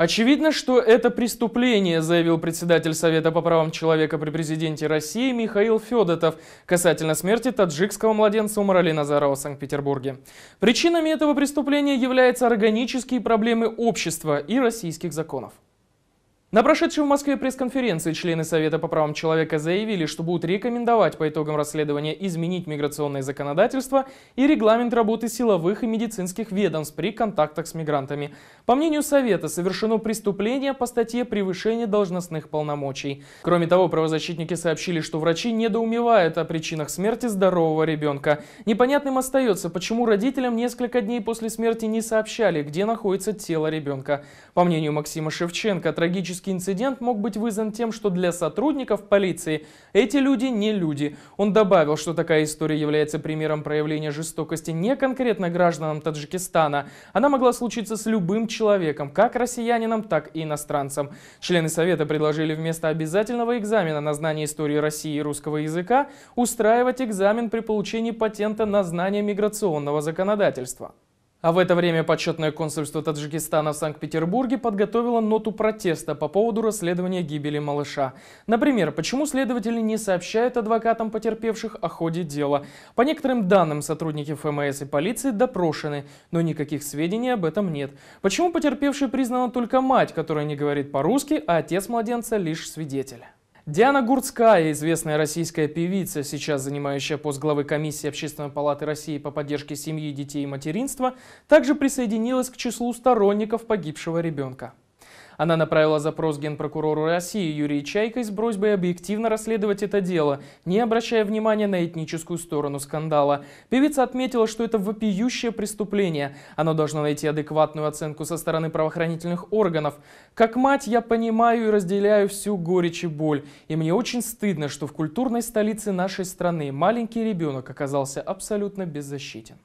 Очевидно, что это преступление, заявил председатель Совета по правам человека при президенте России Михаил Федотов касательно смерти таджикского младенца Умарали Назарова в Санкт-Петербурге. Причинами этого преступления являются органические проблемы общества и российских законов. На прошедшей в Москве пресс-конференции члены Совета по правам человека заявили, что будут рекомендовать по итогам расследования изменить миграционное законодательство и регламент работы силовых и медицинских ведомств при контактах с мигрантами. По мнению Совета, совершено преступление по статье «Превышение должностных полномочий». Кроме того, правозащитники сообщили, что врачи недоумевают о причинах смерти здорового ребенка. Непонятным остается, почему родителям несколько дней после смерти не сообщали, где находится тело ребенка. По мнению Максима Шевченко, трагически террористический инцидент мог быть вызван тем, что для сотрудников полиции эти люди не люди. Он добавил, что такая история является примером проявления жестокости не конкретно гражданам Таджикистана. Она могла случиться с любым человеком, как россиянином, так и иностранцем. Члены Совета предложили вместо обязательного экзамена на знание истории России и русского языка устраивать экзамен при получении патента на знание миграционного законодательства. А в это время почетное консульство Таджикистана в Санкт-Петербурге подготовило ноту протеста по поводу расследования гибели малыша. Например, почему следователи не сообщают адвокатам потерпевших о ходе дела. По некоторым данным, сотрудники ФМС и полиции допрошены, но никаких сведений об этом нет. Почему потерпевшей признана только мать, которая не говорит по-русски, а отец младенца лишь свидетель? Диана Гурцкая, известная российская певица, сейчас занимающая пост главы комиссии Общественной палаты России по поддержке семьи, детей и материнства, также присоединилась к числу сторонников погибшего ребенка. Она направила запрос генпрокурору России Юрию Чайкой с просьбой объективно расследовать это дело, не обращая внимания на этническую сторону скандала. Певица отметила, что это вопиющее преступление. Оно должно найти адекватную оценку со стороны правоохранительных органов. Как мать я понимаю и разделяю всю горечь и боль. И мне очень стыдно, что в культурной столице нашей страны маленький ребенок оказался абсолютно беззащитен.